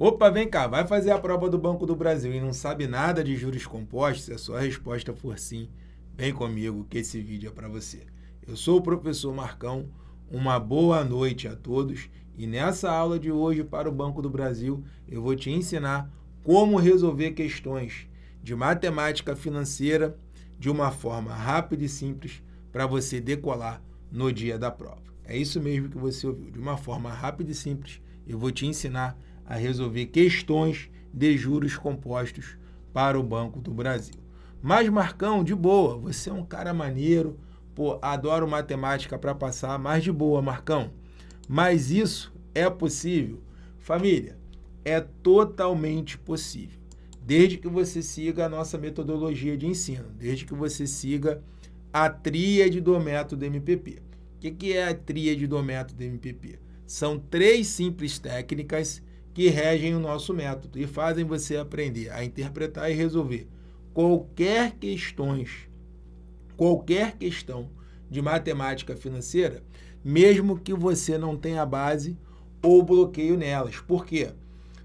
Opa, vem cá, vai fazer a prova do Banco do Brasil e não sabe nada de juros compostos? É a sua resposta for sim. Vem comigo que esse vídeo é para você. Eu sou o professor Marcão. Uma boa noite a todos e nessa aula de hoje para o Banco do Brasil eu vou te ensinar como resolver questões de matemática financeira de uma forma rápida e simples para você decolar no dia da prova. É isso mesmo que você ouviu. De uma forma rápida e simples, eu vou te ensinar a resolver questões de juros compostos para o Banco do Brasil. Mas, Marcão, de boa, você é um cara maneiro, pô, adoro matemática para passar, mas de boa, Marcão. Mas isso é possível. Família, é totalmente possível. Desde que você siga a nossa metodologia de ensino, desde que você siga a tríade do método MPP. O que, que é a tríade do método MPP? São três simples técnicas que regem o nosso método e fazem você aprender a interpretar e resolver qualquer questões, qualquer questão de matemática financeira, mesmo que você não tenha base ou bloqueio nelas. Por quê?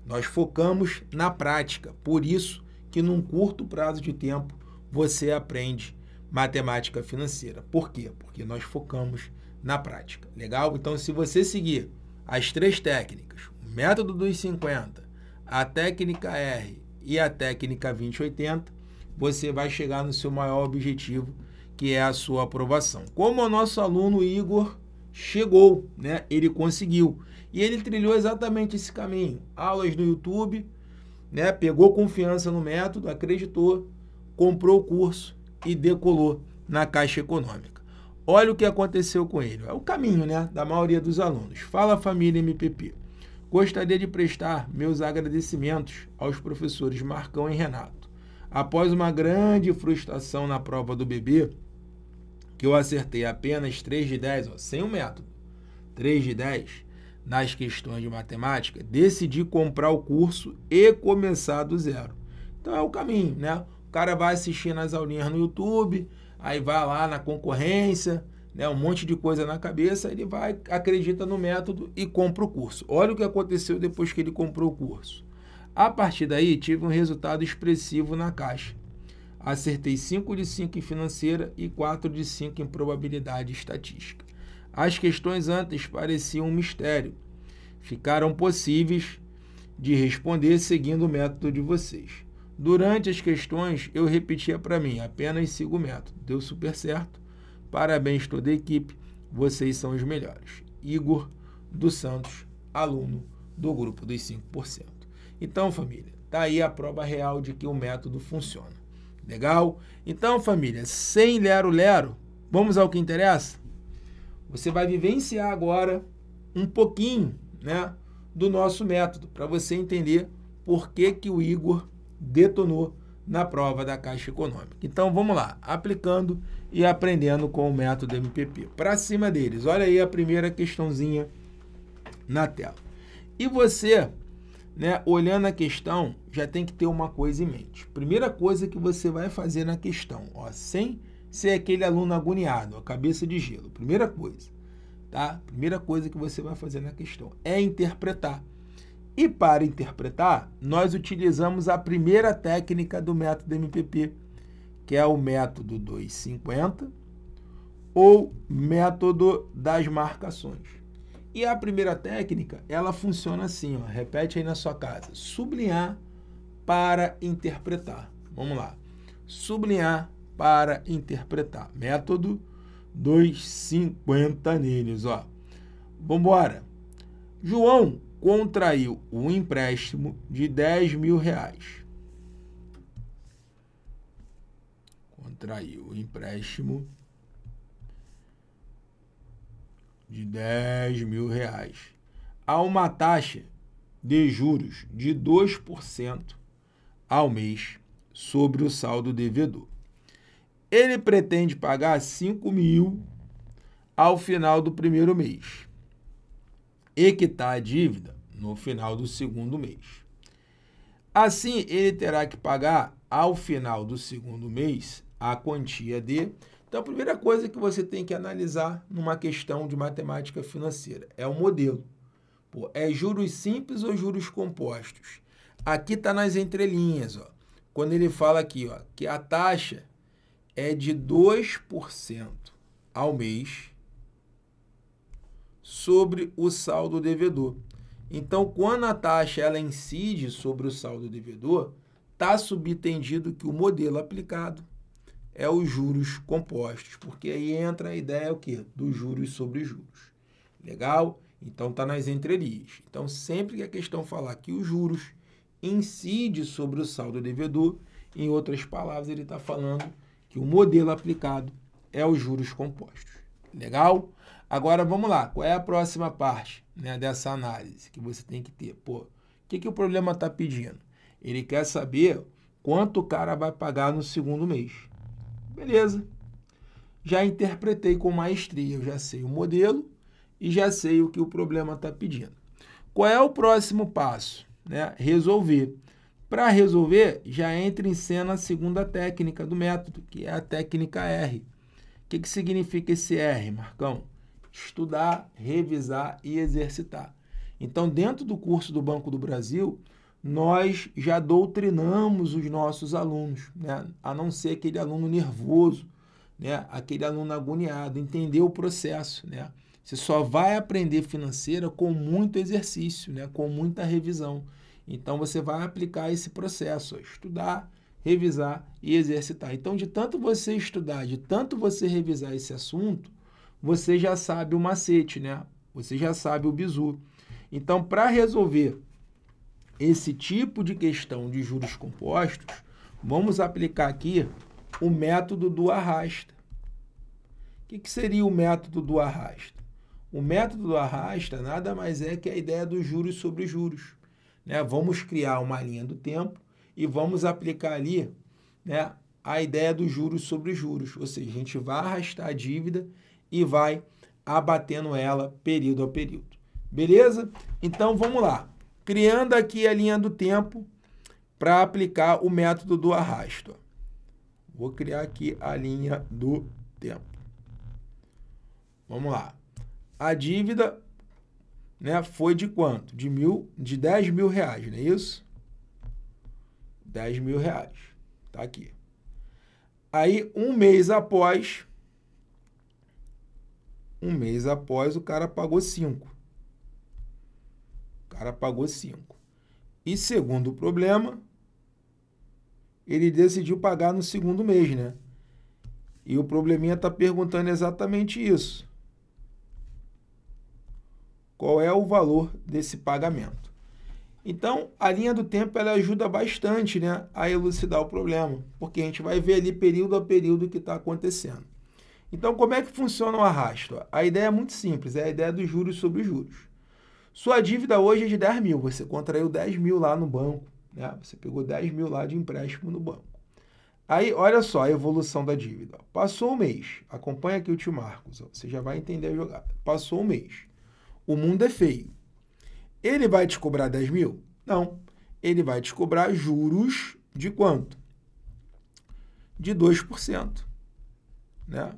Nós focamos na prática. Por isso que num curto prazo de tempo você aprende matemática financeira. Por quê? Porque nós focamos na prática. Legal? Então se você seguir as três técnicas, o método dos 50, a técnica R e a técnica 2080, você vai chegar no seu maior objetivo, que é a sua aprovação. Como o nosso aluno Igor chegou, né? Ele conseguiu. E ele trilhou exatamente esse caminho. Aulas no YouTube, né? Pegou confiança no método, acreditou, comprou o curso e decolou na Caixa Econômica. Olha o que aconteceu com ele. É o caminho, né, da maioria dos alunos. Fala família MPP. Gostaria de prestar meus agradecimentos aos professores Marcão e Renato. Após uma grande frustração na prova do bebê, que eu acertei apenas 3 de 10, ó, sem o método, 3 de 10 nas questões de matemática, decidi comprar o curso e começar do zero. Então é o caminho, né? O cara vai assistir nas aulinhas no YouTube, aí vai lá na concorrência, né, um monte de coisa na cabeça, ele vai, acredita no método e compra o curso. Olha o que aconteceu depois que ele comprou o curso. A partir daí, tive um resultado expressivo na caixa. Acertei 5 de 5 em financeira e 4 de 5 em probabilidade estatística. As questões antes pareciam um mistério. Ficaram possíveis de responder seguindo o método de vocês. Durante as questões, eu repetia para mim, apenas sigo o método. Deu super certo. Parabéns toda a equipe, vocês são os melhores. Igor dos Santos, aluno do grupo dos 5%. Então, família, tá aí a prova real de que o método funciona. Legal? Então, família, sem lero-lero, vamos ao que interessa? Você vai vivenciar agora um pouquinho né, do nosso método, para você entender por que, que o Igor detonou na prova da Caixa Econômica. Então vamos lá, aplicando e aprendendo com o método MPP. Para cima deles, olha aí a primeira questãozinha na tela. E você, né, olhando a questão, já tem que ter uma coisa em mente. Primeira coisa que você vai fazer na questão, ó, sem ser aquele aluno agoniado, a cabeça de gelo. Primeira coisa, tá? Primeira coisa que você vai fazer na questão é interpretar. E para interpretar, nós utilizamos a primeira técnica do método MPP, que é o método 250 ou método das marcações. E a primeira técnica, ela funciona assim, ó, repete aí na sua casa, sublinhar para interpretar. Vamos lá. Sublinhar para interpretar. Método 250 neles, ó. embora. João contraiu um empréstimo de 10 mil reais. Contraiu o empréstimo de 10 mil reais a uma taxa de juros de 2% ao mês sobre o saldo devedor. Ele pretende pagar 5 mil ao final do primeiro mês e está a dívida no final do segundo mês. Assim, ele terá que pagar ao final do segundo mês a quantia de. Então, a primeira coisa que você tem que analisar numa questão de matemática financeira é o modelo. Pô, é juros simples ou juros compostos? Aqui está nas entrelinhas, ó. Quando ele fala aqui, ó, que a taxa é de 2% ao mês sobre o saldo devedor. Então, quando a taxa ela incide sobre o saldo devedor, está subtendido que o modelo aplicado é os juros compostos, porque aí entra a ideia o quê? dos juros sobre juros. Legal? Então está nas entrelinhas. Então, sempre que a questão falar que os juros incide sobre o saldo devedor, em outras palavras, ele está falando que o modelo aplicado é os juros compostos. Legal? Agora vamos lá, qual é a próxima parte né, dessa análise que você tem que ter? Pô, o que, que o problema está pedindo? Ele quer saber quanto o cara vai pagar no segundo mês. Beleza. Já interpretei com maestria, eu já sei o modelo e já sei o que o problema está pedindo. Qual é o próximo passo? Né? Resolver. Para resolver, já entra em cena a segunda técnica do método, que é a técnica R. O que, que significa esse R, Marcão? estudar, revisar e exercitar. Então, dentro do curso do Banco do Brasil, nós já doutrinamos os nossos alunos, né? a não ser aquele aluno nervoso, né? aquele aluno agoniado, entender o processo. Né? Você só vai aprender financeira com muito exercício, né? com muita revisão. Então você vai aplicar esse processo, estudar, revisar e exercitar. Então, de tanto você estudar, de tanto você revisar esse assunto, você já sabe o macete, né? Você já sabe o bizu. Então, para resolver esse tipo de questão de juros compostos, vamos aplicar aqui o método do arrasta. O que, que seria o método do arrasta? O método do arrasta nada mais é que a ideia dos juros sobre juros. Né? Vamos criar uma linha do tempo e vamos aplicar ali né, a ideia dos juros sobre juros. Ou seja, a gente vai arrastar a dívida e vai abatendo ela período a período. Beleza? Então vamos lá. Criando aqui a linha do tempo para aplicar o método do arrasto. Vou criar aqui a linha do tempo. Vamos lá. A dívida né, foi de quanto? De, mil, de 10 mil reais, não é isso? 10 mil reais. Tá aqui. Aí, um mês após, um mês após, o cara pagou 5. O cara pagou 5. E segundo o problema, ele decidiu pagar no segundo mês, né? E o probleminha está perguntando exatamente isso. Qual é o valor desse pagamento? Então, a linha do tempo ela ajuda bastante né, a elucidar o problema, porque a gente vai ver ali período a período o que está acontecendo. Então, como é que funciona o arrasto? A ideia é muito simples, é a ideia dos juros sobre juros. Sua dívida hoje é de 10 mil, você contraiu 10 mil lá no banco, né? você pegou 10 mil lá de empréstimo no banco. Aí, olha só a evolução da dívida. Passou um mês, acompanha aqui o tio Marcos, você já vai entender a jogada. Passou um mês, o mundo é feio. Ele vai te cobrar 10 mil? Não, ele vai te cobrar juros de quanto? De 2%. Né?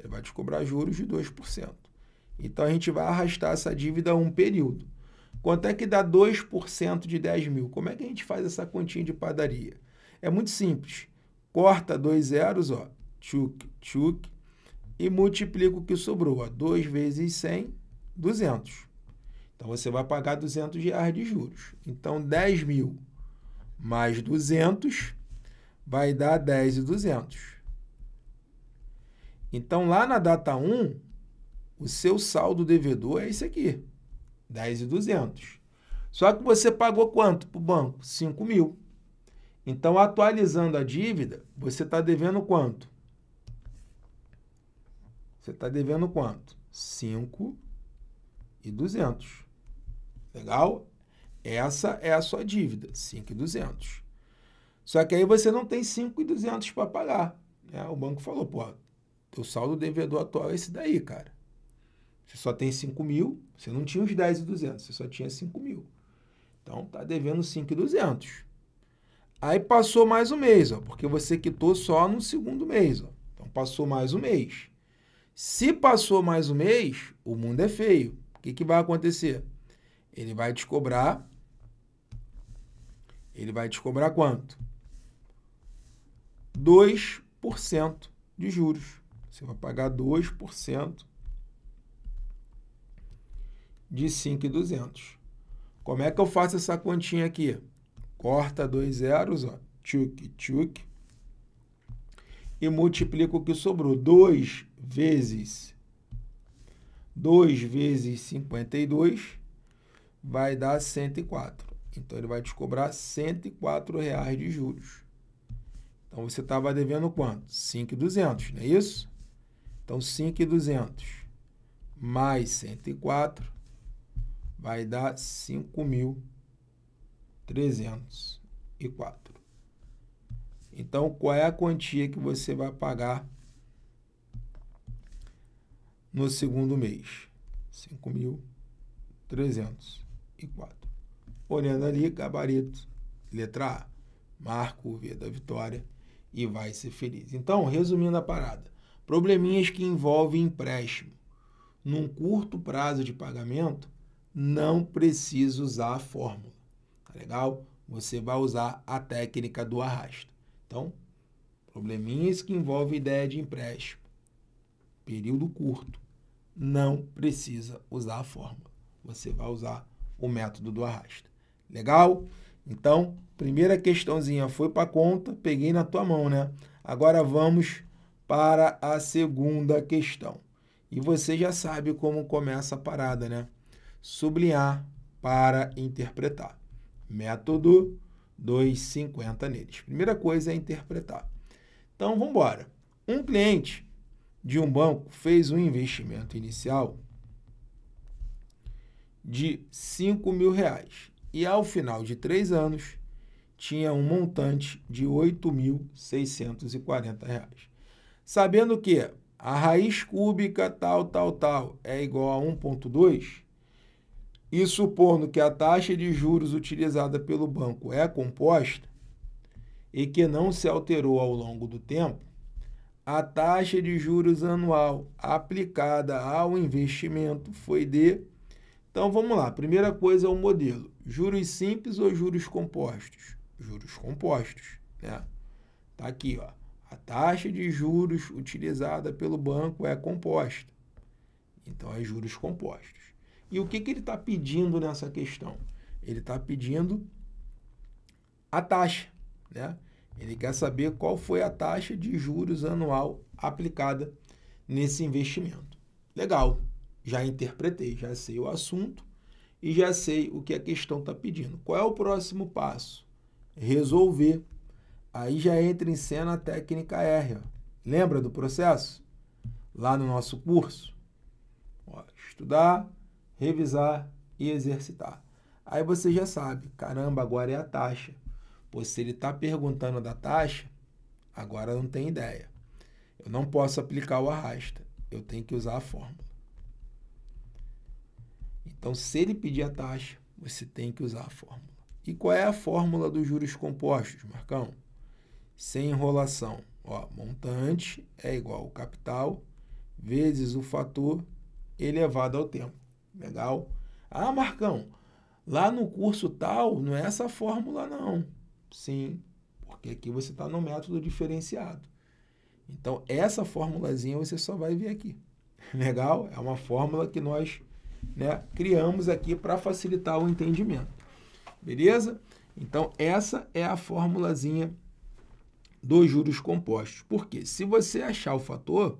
Ele vai te cobrar juros de 2%. Então a gente vai arrastar essa dívida a um período. Quanto é que dá 2% de 10 mil? Como é que a gente faz essa continha de padaria? É muito simples. Corta dois zeros, ó, tchuc, tchuc, e multiplica o que sobrou. Ó, 2 vezes 100, 200. Então você vai pagar 200 reais de juros. Então 10 mil mais 200 vai dar 10 e 200. Então, lá na data 1, o seu saldo devedor é esse aqui, 10,200. Só que você pagou quanto para o banco? 5 mil. Então, atualizando a dívida, você está devendo quanto? Você está devendo quanto? 5 Legal? Essa é a sua dívida, 5,200. Só que aí você não tem 5,200 para pagar. Né? O banco falou, pô, o saldo devedor atual é esse daí, cara. Você só tem 5 mil, você não tinha os 10 e 200, você só tinha 5 mil. Então, tá devendo 5 e 200. Aí passou mais um mês, ó, porque você quitou só no segundo mês. Ó. Então, passou mais um mês. Se passou mais um mês, o mundo é feio. O que, que vai acontecer? Ele vai te cobrar. Ele vai te cobrar quanto? 2% de juros. Você vai pagar 2% de 5,200. Como é que eu faço essa continha aqui? Corta dois zeros, ó, tchuk, tchuk, e multiplica o que sobrou. 2 vezes 2 vezes 52 vai dar 104. Então, ele vai te cobrar R$ 104,00 de juros. Então, você estava devendo quanto? 5,200, não é isso? Então, 5,200 mais 104 vai dar 5.304. Então, qual é a quantia que você vai pagar no segundo mês? 5.304. Olhando ali, gabarito, letra A, marco o V da vitória e vai ser feliz. Então, resumindo a parada, Probleminhas que envolvem empréstimo. Num curto prazo de pagamento, não precisa usar a fórmula. Tá legal? Você vai usar a técnica do arrasto. Então, probleminhas que envolvem ideia de empréstimo. Período curto. Não precisa usar a fórmula. Você vai usar o método do arrasto. Legal? Então, primeira questãozinha foi para conta, peguei na tua mão, né? Agora vamos para a segunda questão. E você já sabe como começa a parada, né? Sublinhar para interpretar. Método 250 neles. Primeira coisa é interpretar. Então vamos embora. Um cliente de um banco fez um investimento inicial de 5 mil reais e ao final de três anos tinha um montante de R$ 8.640 sabendo que a raiz cúbica tal, tal, tal é igual a 1,2, e supondo que a taxa de juros utilizada pelo banco é composta e que não se alterou ao longo do tempo, a taxa de juros anual aplicada ao investimento foi de. Então vamos lá, primeira coisa é o modelo: juros simples ou juros compostos? Juros compostos, né? Tá aqui, ó. A taxa de juros utilizada pelo banco é composta. Então, é juros compostos. E o que, que ele está pedindo nessa questão? Ele está pedindo a taxa, né? Ele quer saber qual foi a taxa de juros anual aplicada nesse investimento. Legal, já interpretei, já sei o assunto e já sei o que a questão está pedindo. Qual é o próximo passo? Resolver Aí já entra em cena a técnica R. Ó. Lembra do processo? Lá no nosso curso. Ó, estudar, revisar e exercitar. Aí você já sabe, caramba, agora é a taxa. Pois se ele está perguntando da taxa, agora não tem ideia. Eu não posso aplicar o arrasta. Eu tenho que usar a fórmula. Então, se ele pedir a taxa, você tem que usar a fórmula. E qual é a fórmula dos juros compostos, Marcão? sem enrolação. Ó, montante é igual ao capital vezes o fator elevado ao tempo. Legal? Ah, Marcão, lá no curso tal não é essa fórmula não. Sim, porque aqui você está no método diferenciado. Então, essa formulazinha você só vai ver aqui. Legal? É uma fórmula que nós né, criamos aqui para facilitar o entendimento. Beleza? Então, essa é a formulazinha dos juros compostos. Porque se você achar o fator,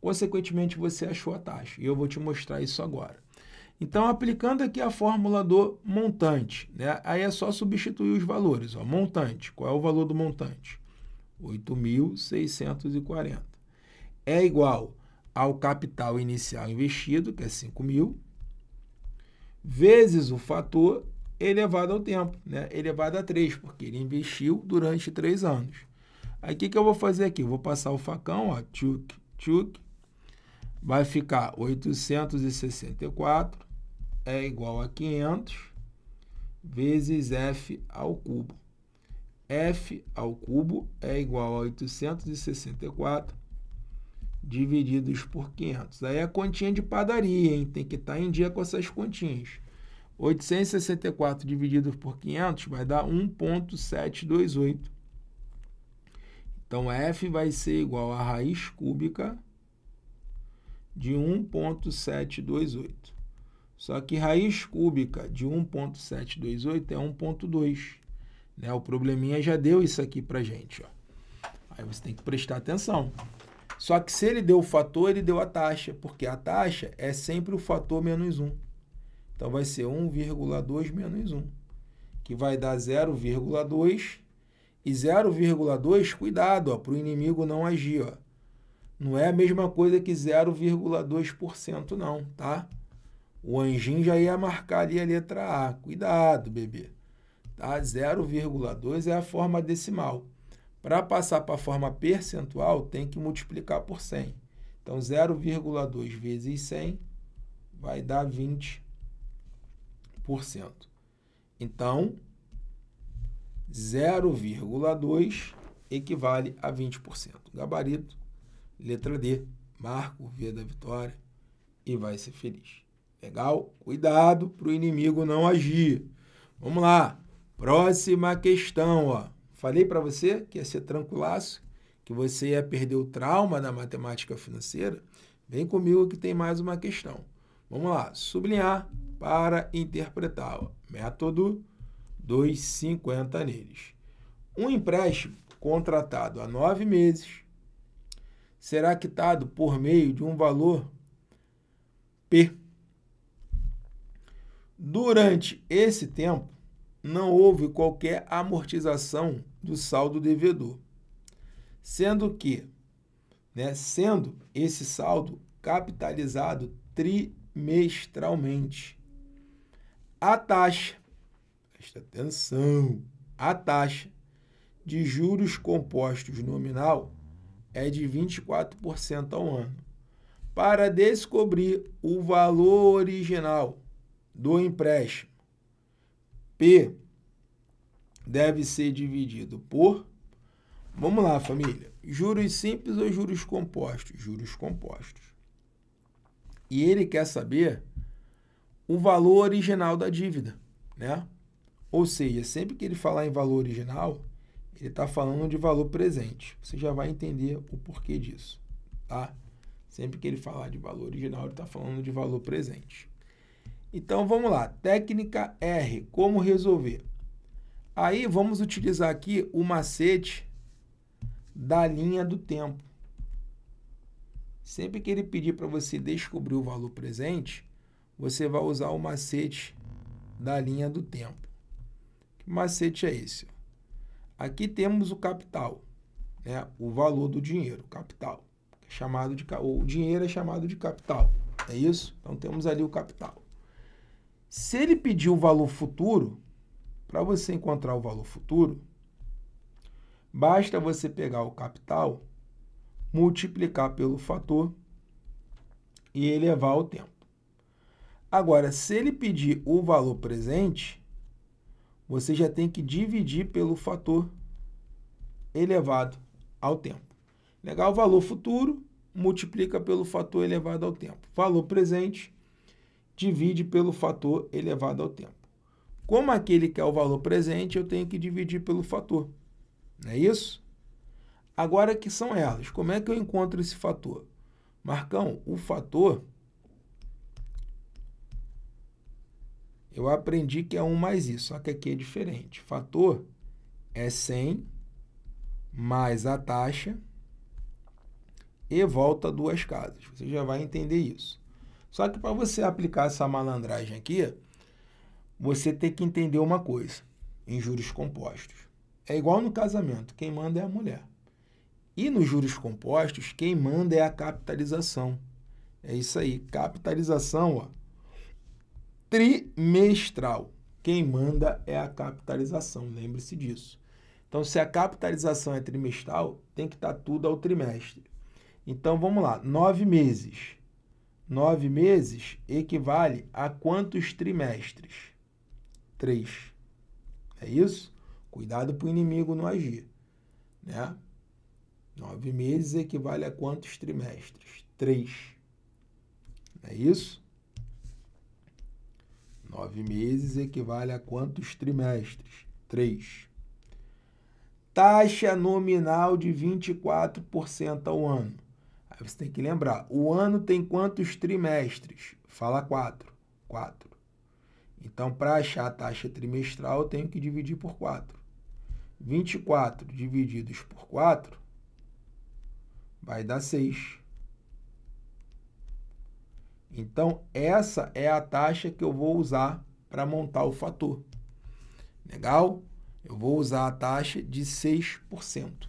consequentemente você achou a taxa. E eu vou te mostrar isso agora. Então, aplicando aqui a fórmula do montante, né? aí é só substituir os valores. Ó. Montante, qual é o valor do montante? 8.640. É igual ao capital inicial investido, que é 5.000, vezes o fator elevado ao tempo, né? elevado a 3, porque ele investiu durante 3 anos. Aí o que, que eu vou fazer aqui? Eu vou passar o facão, ó, tchuc, tchuc, vai ficar 864 é igual a 500 vezes f ao cubo. f ao cubo é igual a 864 divididos por 500. Aí é a continha de padaria, hein? Tem que estar tá em dia com essas continhas. 864 dividido por 500 vai dar 1,728. Então, F vai ser igual à raiz cúbica de 1,728. Só que raiz cúbica de 1,728 é 1,2. Né? O probleminha já deu isso aqui para gente. Ó. Aí você tem que prestar atenção. Só que se ele deu o fator, ele deu a taxa, porque a taxa é sempre o fator menos 1. Então vai ser 1,2 menos 1, que vai dar 0,2. E 0,2, cuidado, para o inimigo não agir. Ó. Não é a mesma coisa que 0,2%, não, tá? O anjinho já ia marcar ali a letra A. Cuidado, bebê. Tá? 0,2 é a forma decimal. Para passar para a forma percentual, tem que multiplicar por 100. Então, 0,2 vezes 100 vai dar 20 então, 0,2 equivale a 20%. Gabarito, letra D. Marco V da vitória e vai ser feliz. Legal? Cuidado para o inimigo não agir. Vamos lá. Próxima questão. Ó. Falei para você que ia ser tranquilaço, que você ia perder o trauma da matemática financeira. Vem comigo que tem mais uma questão. Vamos lá. Sublinhar para interpretá-la. Método 250 neles. Um empréstimo contratado a nove meses será quitado por meio de um valor P. Durante esse tempo, não houve qualquer amortização do saldo devedor, sendo que, né, sendo esse saldo capitalizado trimestralmente a taxa, presta atenção, a taxa de juros compostos nominal é de 24% ao ano. Para descobrir o valor original do empréstimo, P deve ser dividido por. Vamos lá, família. Juros simples ou juros compostos? Juros compostos. E ele quer saber o valor original da dívida, né? Ou seja, sempre que ele falar em valor original, ele está falando de valor presente. Você já vai entender o porquê disso, tá? Sempre que ele falar de valor original, ele está falando de valor presente. Então, vamos lá. Técnica R, como resolver? Aí, vamos utilizar aqui o macete da linha do tempo. Sempre que ele pedir para você descobrir o valor presente, você vai usar o macete da linha do tempo. Que macete é esse? Aqui temos o capital, né? o valor do dinheiro, capital. É chamado de, o dinheiro é chamado de capital, é isso? Então temos ali o capital. Se ele pedir o valor futuro, para você encontrar o valor futuro, basta você pegar o capital, multiplicar pelo fator e elevar o tempo. Agora, se ele pedir o valor presente, você já tem que dividir pelo fator elevado ao tempo. Legal? O valor futuro multiplica pelo fator elevado ao tempo. Valor presente divide pelo fator elevado ao tempo. Como aquele que é o valor presente, eu tenho que dividir pelo fator. Não é isso? Agora, que são elas? Como é que eu encontro esse fator? Marcão, o fator Eu aprendi que é 1 mais isso, só que aqui é diferente. Fator é 100 mais a taxa e volta duas casas. Você já vai entender isso. Só que para você aplicar essa malandragem aqui, você tem que entender uma coisa em juros compostos. É igual no casamento, quem manda é a mulher. E nos juros compostos, quem manda é a capitalização. É isso aí, capitalização, ó trimestral. Quem manda é a capitalização, lembre-se disso. Então, se a capitalização é trimestral, tem que estar tudo ao trimestre. Então, vamos lá, nove meses. Nove meses equivale a quantos trimestres? Três. É isso? Cuidado para o inimigo não agir. Né? Nove meses equivale a quantos trimestres? Três. É isso? Nove meses equivale a quantos trimestres? Três. Taxa nominal de 24% ao ano. Aí você tem que lembrar, o ano tem quantos trimestres? Fala quatro. Quatro. Então, para achar a taxa trimestral, eu tenho que dividir por 4. 24 divididos por 4 vai dar 6. Então, essa é a taxa que eu vou usar para montar o fator. Legal? Eu vou usar a taxa de 6%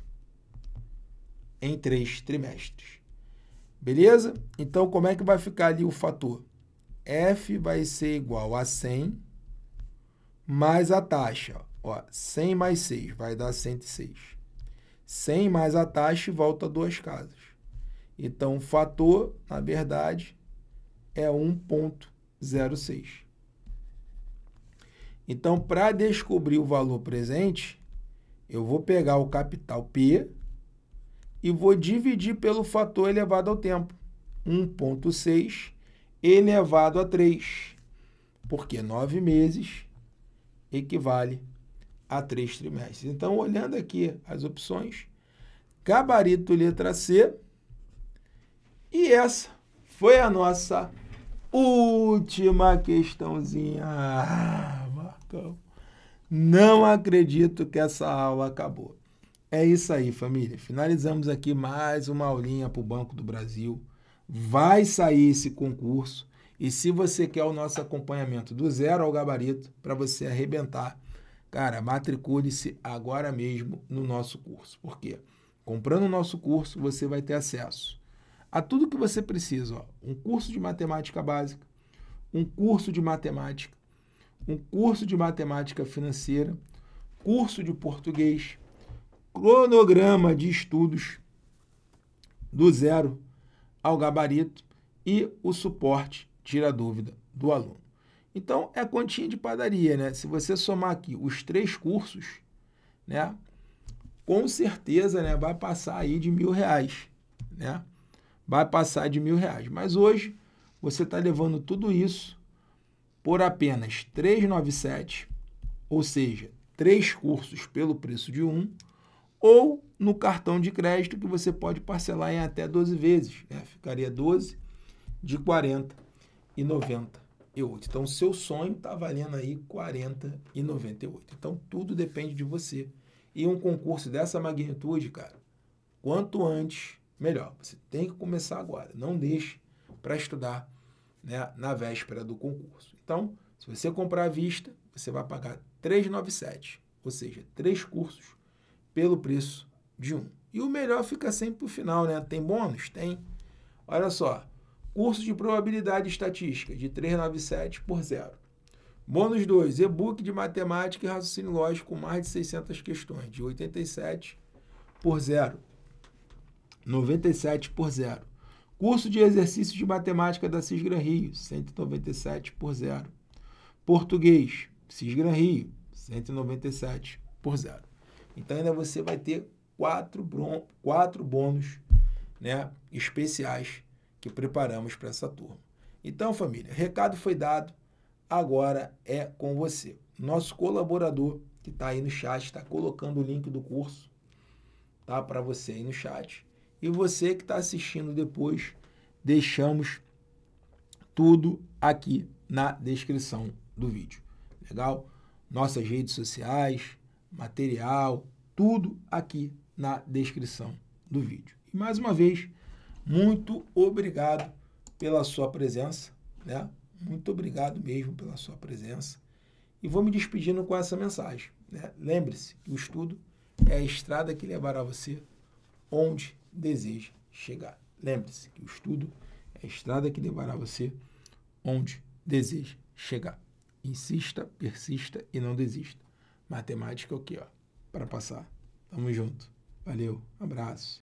em três trimestres. Beleza? Então, como é que vai ficar ali o fator? F vai ser igual a 100 mais a taxa. Ó, 100 mais 6 vai dar 106. 100 mais a taxa volta duas casas. Então, o fator, na verdade, é 1,06. Então, para descobrir o valor presente, eu vou pegar o capital P e vou dividir pelo fator elevado ao tempo, 1,6 elevado a 3, porque 9 meses equivale a 3 trimestres. Então, olhando aqui as opções, gabarito letra C e essa foi a nossa última questãozinha. Ah, Marcão, não acredito que essa aula acabou. É isso aí, família. Finalizamos aqui mais uma aulinha para o Banco do Brasil. Vai sair esse concurso. E se você quer o nosso acompanhamento do zero ao gabarito, para você arrebentar, cara, matricule-se agora mesmo no nosso curso. Por quê? Comprando o nosso curso, você vai ter acesso a tudo que você precisa. Ó. Um curso de matemática básica, um curso de matemática, um curso de matemática financeira, curso de português, cronograma de estudos do zero ao gabarito e o suporte tira dúvida do aluno. Então é continha de padaria, né? Se você somar aqui os três cursos, né? Com certeza, né? Vai passar aí de mil reais, né? vai passar de mil reais. Mas hoje você está levando tudo isso por apenas 397, ou seja, três cursos pelo preço de um, ou no cartão de crédito que você pode parcelar em até 12 vezes. Né? Ficaria 12 de 40 e 98. Então, seu sonho está valendo aí 40 e 98. Então, tudo depende de você. E um concurso dessa magnitude, cara, quanto antes melhor. Você tem que começar agora. Não deixe para estudar né, na véspera do concurso. Então, se você comprar à vista, você vai pagar 397, ou seja, três cursos pelo preço de um. E o melhor fica sempre para o final, né? Tem bônus? Tem. Olha só, curso de probabilidade estatística de 397 por zero. Bônus 2, e-book de matemática e raciocínio lógico com mais de 600 questões, de 87 por zero. 97 por 0. Curso de exercícios de matemática da Cisgran Rio, 197 por 0. Português, Cisgran Rio, 197 por 0. Então ainda você vai ter quatro, quatro bônus né, especiais que preparamos para essa turma. Então, família, recado foi dado, agora é com você. Nosso colaborador que está aí no chat está colocando o link do curso tá, para você aí no chat e você que está assistindo depois, deixamos tudo aqui na descrição do vídeo. Legal? Nossas redes sociais, material, tudo aqui na descrição do vídeo. E mais uma vez, muito obrigado pela sua presença, né? Muito obrigado mesmo pela sua presença. E vou me despedindo com essa mensagem. Né? Lembre-se, o estudo é a estrada que levará você onde deseja chegar. Lembre-se que o estudo é a estrada que levará você onde deseja chegar. Insista, persista e não desista. Matemática é o que, ó, para passar. Tamo junto. Valeu, abraço.